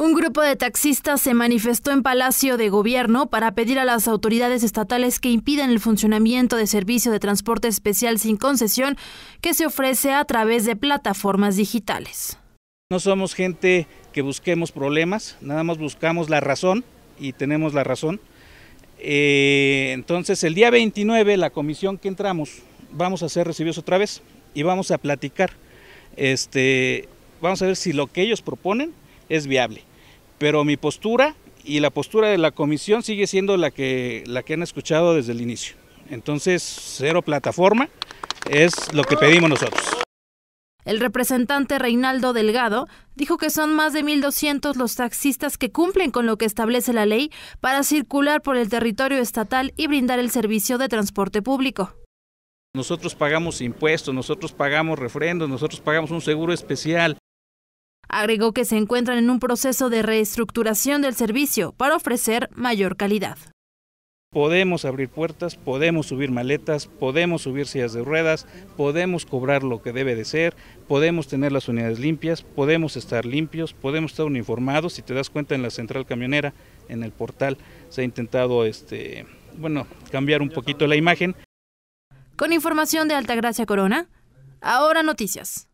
Un grupo de taxistas se manifestó en Palacio de Gobierno para pedir a las autoridades estatales que impidan el funcionamiento de servicio de transporte especial sin concesión que se ofrece a través de plataformas digitales. No somos gente que busquemos problemas, nada más buscamos la razón y tenemos la razón. Eh, entonces el día 29, la comisión que entramos, vamos a ser recibidos otra vez y vamos a platicar. Este, vamos a ver si lo que ellos proponen es viable pero mi postura y la postura de la comisión sigue siendo la que, la que han escuchado desde el inicio. Entonces, cero plataforma es lo que pedimos nosotros. El representante Reinaldo Delgado dijo que son más de 1.200 los taxistas que cumplen con lo que establece la ley para circular por el territorio estatal y brindar el servicio de transporte público. Nosotros pagamos impuestos, nosotros pagamos refrendos, nosotros pagamos un seguro especial, Agregó que se encuentran en un proceso de reestructuración del servicio para ofrecer mayor calidad. Podemos abrir puertas, podemos subir maletas, podemos subir sillas de ruedas, podemos cobrar lo que debe de ser, podemos tener las unidades limpias, podemos estar limpios, podemos estar uniformados. Si te das cuenta en la central camionera, en el portal, se ha intentado este, bueno, cambiar un poquito la imagen. Con información de Altagracia Corona, ahora noticias.